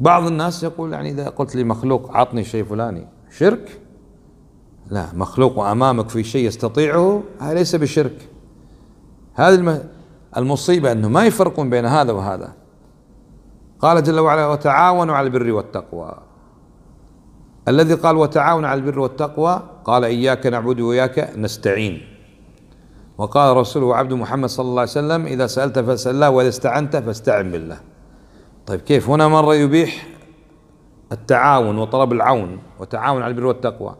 بعض الناس يقول يعني إذا قلت لمخلوق عطني شيء فلاني شرك لا مخلوق أمامك في شيء يستطيعه هذا ليس بشرك هذه المصيبة أنه ما يفرقون بين هذا وهذا قال جل وعلا وتعاونوا على البر والتقوى الذي قال وتعاونوا على البر والتقوى قال إياك نعبد وإياك نستعين وقال رسوله وعبد محمد صلى الله عليه وسلم إذا سألت فاسأل الله وإذا استعنت فاستعن بالله طيب كيف هنا مرة يبيح التعاون وطلب العون وتعاون على البر والتقوى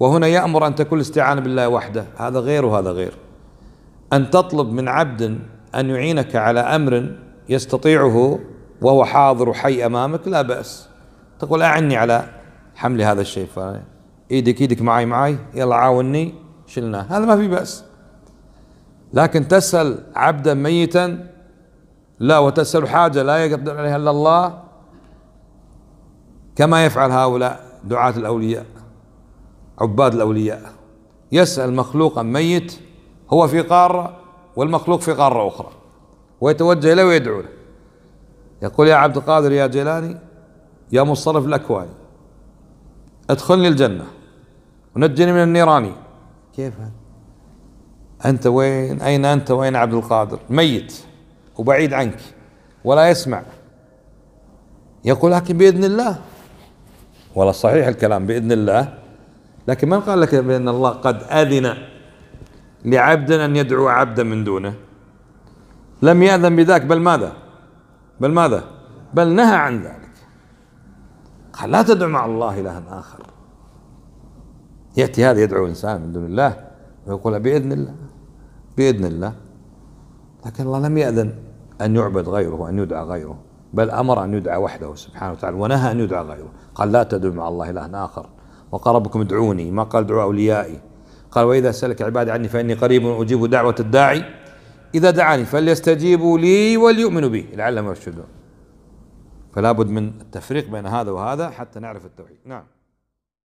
وهنا يأمر أن تكون الاستعانة بالله وحده هذا غير وهذا غير أن تطلب من عبد أن يعينك على أمر يستطيعه وهو حاضر وحي أمامك لا بأس تقول أعني على حمل هذا الشيء إيدك إيدك معي معي يلا عاوني شلناه هذا ما في بأس لكن تسأل عبدا ميتا لا وتسأل حاجة لا يقدر عليها إلا الله كما يفعل هؤلاء دعاة الأولياء عباد الأولياء يسأل مخلوقا ميت هو في قارة والمخلوق في قارة أخرى ويتوجه إليه ويدعو له يقول يا عبد القادر يا جيلاني يا مصرف الأكوان ادخلني الجنة ونجني من النيران كيف أنت وين أين أنت وين عبد القادر ميت وبعيد عنك ولا يسمع يقول لكن بإذن الله ولا صحيح الكلام بإذن الله لكن من قال لك بأن الله قد أذن لعبد أن يدعو عبدا من دونه لم يأذن بذاك بل ماذا بل ماذا بل نهى عن ذلك قال لا تدعو مع الله إلها آخر يأتي هذا يدعو إنسان من دون الله ويقول بإذن الله بإذن الله لكن الله لم يأذن أن يعبد غيره وأن يدعى غيره بل أمر أن يدعى وحده سبحانه وتعالى ونهى أن يدعى غيره قال لا تدعوا مع الله إلها آخر وقال ربكم ادعوني ما قال ادعوا أوليائي قال وإذا سألك عبادي عني فإني قريب أجيب دعوة الداعي إذا دعاني فليستجيبوا لي وليؤمنوا بي لعلهم يرشدون فلا بد من التفريق بين هذا وهذا حتى نعرف التوحيد نعم